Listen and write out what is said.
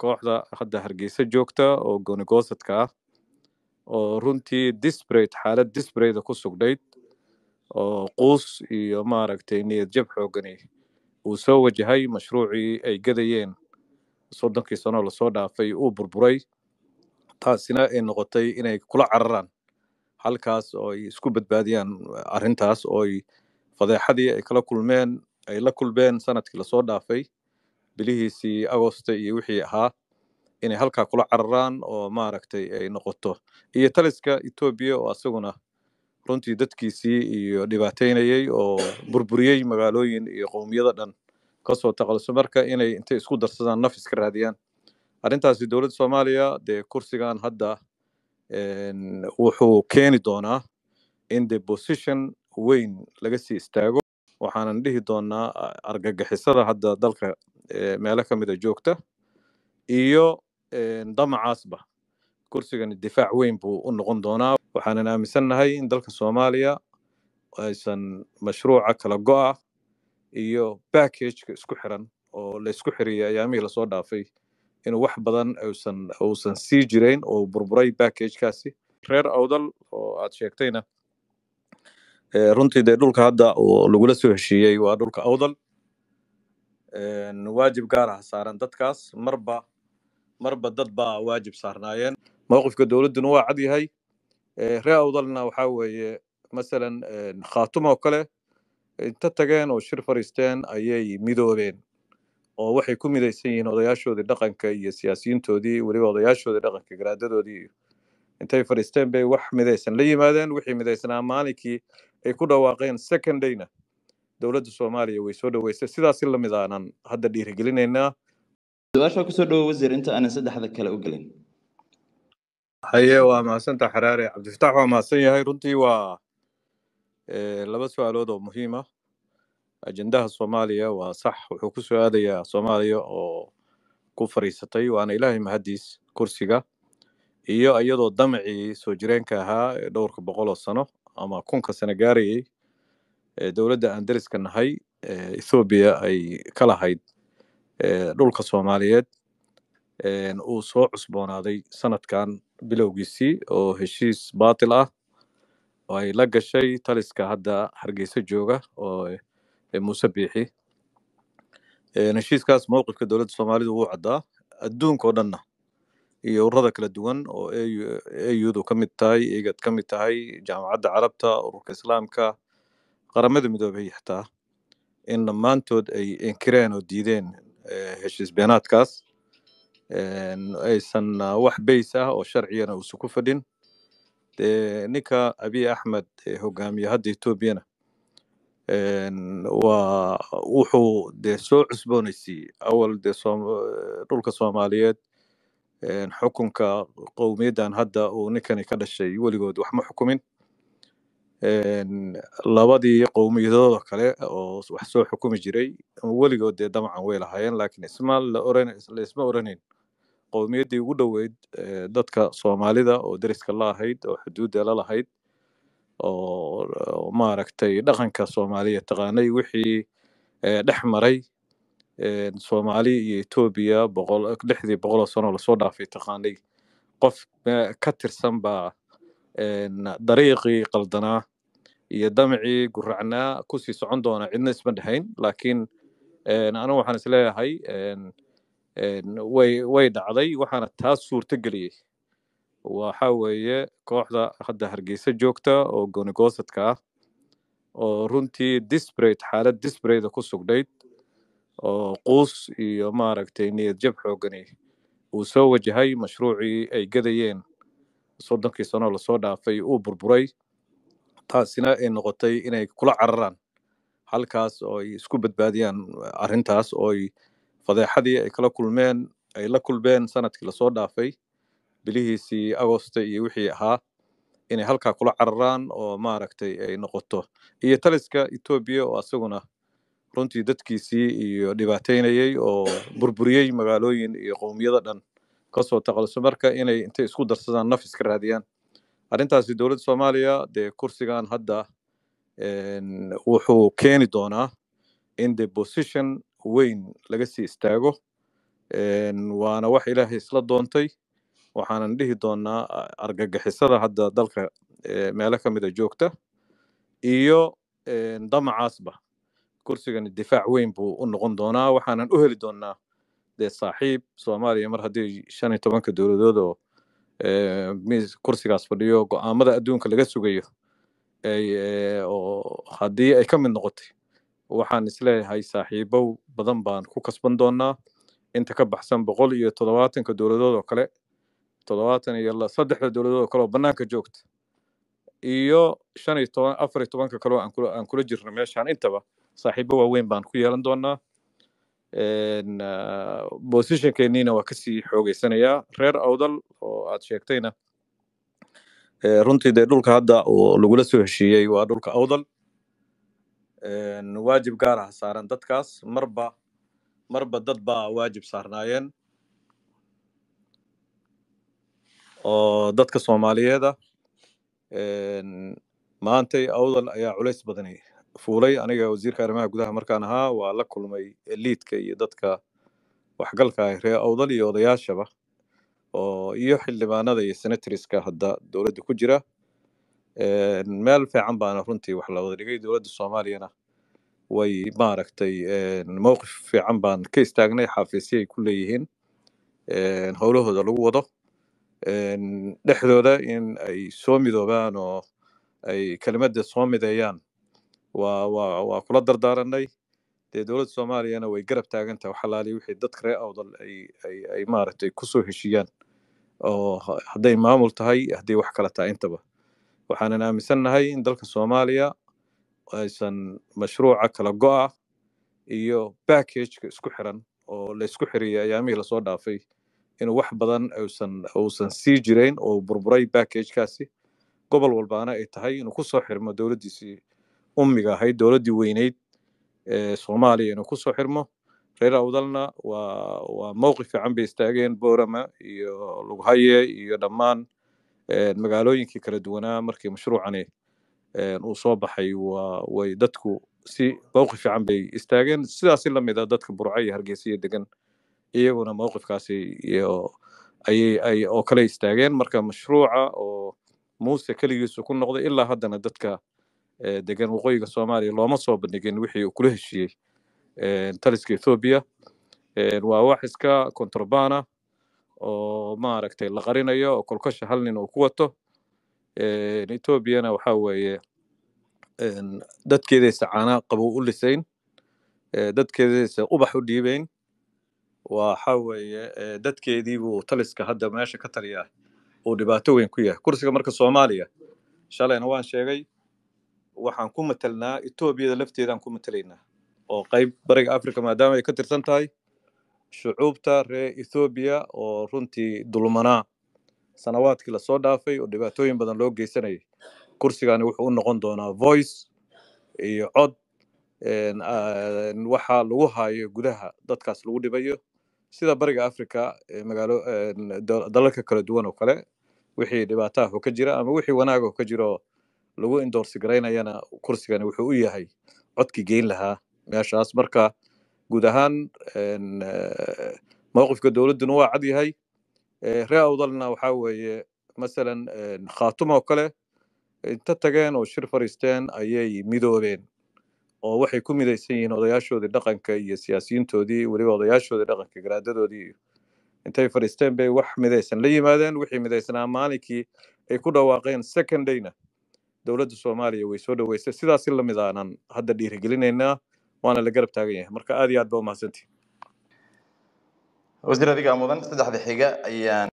kooxda hadda hargeysa joogta oo goonigosadka ah oo runtii disbrate xaalad disbrate ku sugnayd oo quus iyo maaragtay niyadjab xoogani uu soo wajahay mashruucii ay gadayeen soddonkii sanoo lasoo dhaafay uu burburay taasina ay noqotay inay kula cararaan halkaas oo ay isku badbaadiyaan arrintaas oo fadeexadii ay kala kulmeen ay la kulmeen sanadkii lasoo dhaafay bilihiisii agosta iyo wixii ahaa inay halkaa kula cararaan oo maaragtay ay noqoto iyo taliska etoobiya oo asaguna runtii dadkiisii iyo dhibaataynayey oo burburiyey magaalooyin iyo qowmiyada dhan kasoo taqalso marka inay intay isku darsadaan naf iska raadiyaan arrintaasi dowladda soomaaliya dee kursigan hadda wuxuu keeni doonaa in de position weyn laga sii istaago waxaanan dhihi doonaa argagixisada hadda dalka meelo ka mida ah joogta iyo damacaasba kursigan difaac weyn buu u noqon doonaa waxaanan aaminsannahay in dalka soomaaliya aysan mashruuca kala go'a iyo backageka isku xiran oo laysku xiriyay ayaamihii lasoo dhaafay inuu wax badan uusan sii jirayn oo burburay backagekaasi reer awdal oo aad sheegtayna runtii dee dhulka hadda oo lagula soo heshiiyey waa dhulka awdal waajib gaaraha saaran dadkaas marba marba dad baa waajib saarnaayeen mowqifka dowladduna waa cad yahay ree awdalna waxaa weeye masalan khaatum kale inta tageen oo shir fariisteen ayay midoobeen oo waxay ku midaysan yihiin odayaashoodii dhaqanka iyo siyaasiyiintoodii weliba odayaashoodii dhaqanka garaadadoodii intay fadhiisteen bay wax midaysan la yimaadeen wixii midaysnaa maalinkii ay ku dhawaaqeen second dayna dowladda soomaaliya way soo dhoweysay sidaasi lamid aanaan hadda dhiirigelinaynaa su-aasha kusoo dhowo wasiir inta aanan saddexda kale u gelin haye waa mahadsantaa xaraare cabdifatax waa mahadsan yahay runtii waa laba su-aalood oo muhiim ah ajendaha soomaaliya waa sax wuxuu ku soo aadayaa soomaaliya oo ku fariisatay waana ilaahay mahaddiis kursiga iyo iyadoo damacii soo jireenka ahaa ee dhowrka boqol oo sano ama kunka sano gaarayay dowladda aan dariska nahay ethoobiya ay ka lahayd dhulka soomaaliyeed uu soo cusboonaaday sanadkan bilowgiisii oo heshiis baatil ah oo ay la gashay taliska hadda hargeysa jooga oo muuse biixi heshiiskaas mowqifka dowladda soomaalidu wuu caddaa adduunkao dhanna iyo ururada kala duwan oo du ka mid tahay egad ka mid tahay jaamacadda carabta ururka islaamka qaramada midoobay xataa in dhammaantood ay inkireen oo diideen eh, heshiis beenaadkaas eh, aysan ah, wax bays ah oo sharciyana uusan ku fadhin ninka abiy axmed eh, hogaamiye hadda etoobiyana waa wuxuu dee soo cusboonaysiiyey awal dee dhulka soomaaliyeed xukunka qowmiyaddan hadda uu ninkani ka dhashay weligood waxma xukumin labadii qowmiyadood oo kale oo wax soo xukumi jiray weligood dee damcan way lahaayeen laakiin isma laisma oranayn qowmiyaddii ugu dhoweyd dadka soomaalida oo deriska la ahayd oo xuduudda la lahayd oo maaragtay dhaqanka soomaaliya taqaanay wixii dhex maray soomaali iyo etoobiya boqol lixdii boqoloo sanoo lasoo dhaafay taqaanay qof ka tirsan baa dariiqii qaldanaa iyo damacii guracnaa kusii socon doona cidna isma dhahayn laakiin anigu waxaan isleeyahay way dhacday waxaana taas suurto geliyey waxa weeye kooxda hadda hargeysa joogta oo goonigoosadka ah oo runtii disbrate xaalad disbrate ku sugnayd oo quus iyo maaragtay niyadjab jab xoogani uu soo wajahay mashruucii ay gadayeen soddonkii sanoo lasoo dhaafay uu burburay taasina ay noqotay inay kula cararaan halkaas oo ay isku badbaadiyaan arintaas oo ay fadeexadii ay kala kulmeen ay la kulmeen sanadkii lasoo dhaafay bilihiisii agosta iyo wixii ahaa inay halkaa kula cararaan oo maaragtay ay noqoto iyo taliska etoobiya oo asaguna runtii dadkiisii iyo dhibaataynayey oo burburiyey magaalooyin iyo qowmiyada dhan kasoo taqalso marka inay intay isku darsadaan naf iska raadiyaan arrintaasi dowladda soomaaliya dee kursigan hadda wuxuu keeni doonaa in the position weyn laga sii istaago waana wax ilaahay isla doontay waxaanan dhihi doonaa argagixisada hadda dalka e, meelo ka mida ah joogta iyo damacaasba kursigan difaac weyn buu u noqon doonaa waxaanan u heli doonaa dee saaxiib soomaaliya mar haddii shan iyo tobanka dowladood oo eh, kursigaas fadhiyo go-aamada adduunka laga sugayo eh, oo haddii ay ka mid noqotay waxaan isleeyahay saaxiibow badan baan ku kasban doonaa inta ka baxsan boqol iyo todobaatanka dowladood oo kale toddobaatan iyo saddexda dowladood oo kale oo bannaanka joogta iyo shan iyo toban afar iyo tobanka kale oo aan kula jirno meeshaan intaba saaxiibo waaweyn baan ku yeelan doonaa bosithnkeeniina ah, waa kasii xoogeysanayaa reer awdal oo aad sheegtayna runtii dee dhulka hadda oo lagula soo heshiiyey waa dhulka awdal waajib gaaraha ah saaran dadkaas marba marba dad baa waajib saarnaayeen oo dadka soomaaliyeeda maantay awdal ayaa culays badanay fuulay aniga wasiirka arrimaha gudaha markaan ahaa waa la kulmay eliidka iyo dadka waxgalka ah reer awdal iyo odayaashaba oo iyo xildhibaanada iyo senatariska hadda dowladda ku jira meel fiican baana runtii wax la wada dhigay dowladda soomaaliyana way maaragtay mowqif fiican baan ka istaagnay xafiisyo ay ku leeyihiin howlahooda lagu wado dhexdooda in ay soo midoobaan oo ay kelimadda soo mideeyaan waa kula dardaaranay dee dowladda soomaaliyana way garab taagantaha waxalaaliya wixii dadka reer awdal ay maaragtay kusoo heshiyaan oo hadday maamul tahay hadday wax kala tahay intaba waxaanan aaminsannahay in dalka soomaaliya aysan mashruuca kala go'a iyo backageka isku xiran oo laysku xiriyey ayaamihii lasoo dhaafay inuu wax badan uusan sii jirayn oo burburay backagekaasi gobol walbaana ay tahay inuu kusoo xirmo dowladdiisii ummiga ahayd dowladdii weyneyd ee soomaaliya inuu kusoo xirmo reer awdalna waa waa mowqif fiican bay istaageen borama iyo lughaye iyo dhammaan magaalooyinkii kala duwanaa markii mashruucani uu soo baxay way dadku si mowqif fiican bay istaageen sidaasi la a dadka burca iyo hargeysa degan iyaguna mowqifkaasi iyo ayay oo kale istaageen marka mashruuca oo muuse keligiisu ku noqday ilaa haddana dadka degan waqooyiga soomaaliya looma soo bandhigin wixii uu kula heshiiyey taliska ethoobiya waa wax iska kontrobana oo maaragtay la qarinayo oo kolkasha hal nin uu ku wato ethoobiana waxa weeye dadkeedaysa caana qabow u lisayn dadkeedaysa ubax u dhiibeyn waxa weeye dadkeedii taliska hadda meesha ka taliyaa uu dhibaato weyn ku yahay kursiga marka soomaaliya shalayna waan sheegay waxaan ku matalnaa etoobiyada lafteedaan ku matalaynaa oo qayb bariga africa maadaama ay ka tirsan tahay shucuubta reer ethoobiya oo runtii dulmanaa sanawaadkii lasoo dhaafay oo dhibaatooyin badan loo geysanayay kursigani wuxuu u noqon doonaa voice iyo cod waxa lagu haayo gudaha dadkaas lagu dhibayo sida bariga africa magaalo dalalka kala duwan oo kale wixii dhibaataha ka jira ama wixii wanaaga ka jiroo lagu indorsi garaynayana kursigani wuxuu u yahay codkii geyn lahaa meeshaas marka guud ahaan eh, mowqifka dowladduna waa cad yahay eh, ree awdalna waxaa weeye masalan khatum oo kale inta tageen oo shir fariisteen ayay midoobeen oo waxay ku midaysan yihiin odayaashoodii dhaqanka iyo siyaasiyiintoodii weliba odayaashoodii dhaqanka garaadadoodii intay fariisteen bay wax midaysan la yimaadeen wixii midaysnaa maalinkii ay ku dhawaaqeen secondayna dowladda soomaaliya way soo dhoweysay sidaasi lamid a ah anaan hadda dhiirigelineynaa waana la garab taagan yahay marka aad iyo aad ba umahadsantihin wasiir adigaa mudan saddexda xiga ayaan